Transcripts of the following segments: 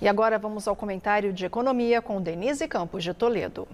E agora vamos ao comentário de economia com Denise Campos de Toledo.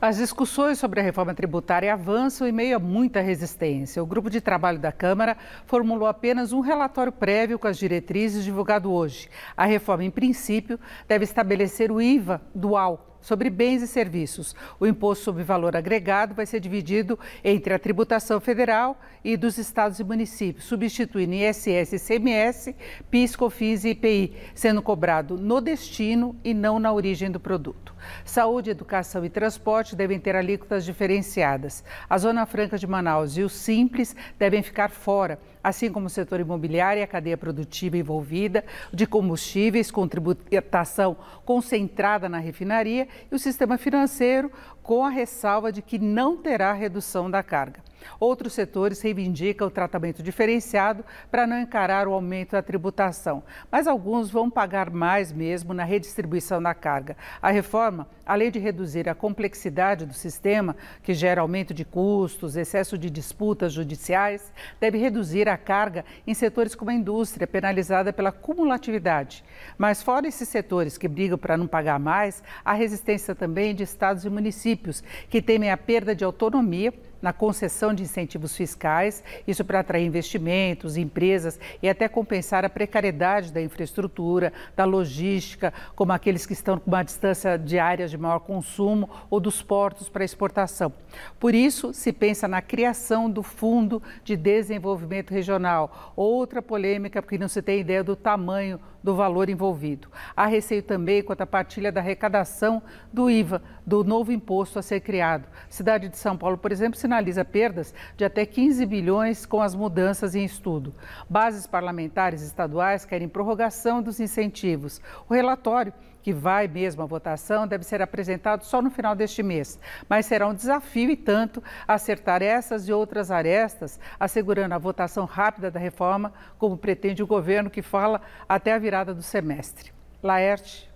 As discussões sobre a reforma tributária avançam em meio a muita resistência. O grupo de trabalho da Câmara formulou apenas um relatório prévio com as diretrizes divulgado hoje. A reforma, em princípio, deve estabelecer o IVA dual sobre bens e serviços. O imposto sobre valor agregado vai ser dividido entre a tributação federal e dos estados e municípios, substituindo ISS, ICMS, PIS, COFINS e IPI, sendo cobrado no destino e não na origem do produto. Saúde, educação e transporte devem ter alíquotas diferenciadas. A Zona Franca de Manaus e o Simples devem ficar fora, assim como o setor imobiliário e a cadeia produtiva envolvida, de combustíveis com tributação concentrada na refinaria e o sistema financeiro, com a ressalva de que não terá redução da carga. Outros setores reivindicam o tratamento diferenciado para não encarar o aumento da tributação, mas alguns vão pagar mais mesmo na redistribuição da carga. A reforma, além de reduzir a complexidade do sistema, que gera aumento de custos, excesso de disputas judiciais, deve reduzir a carga em setores como a indústria, penalizada pela cumulatividade. Mas fora esses setores que brigam para não pagar mais, há resistência também de estados e municípios, que temem a perda de autonomia na concessão de incentivos fiscais, isso para atrair investimentos, empresas e até compensar a precariedade da infraestrutura, da logística, como aqueles que estão com uma distância de áreas de maior consumo ou dos portos para exportação. Por isso, se pensa na criação do Fundo de Desenvolvimento Regional, outra polêmica, porque não se tem ideia do tamanho do valor envolvido. Há receio também quanto à partilha da arrecadação do IVA, do novo imposto a ser criado. Cidade de São Paulo, por exemplo, se sinaliza perdas de até 15 bilhões com as mudanças em estudo. Bases parlamentares estaduais querem prorrogação dos incentivos. O relatório que vai mesmo à votação, deve ser apresentado só no final deste mês. Mas será um desafio e tanto acertar essas e outras arestas, assegurando a votação rápida da reforma, como pretende o governo que fala até a virada do semestre. Laerte.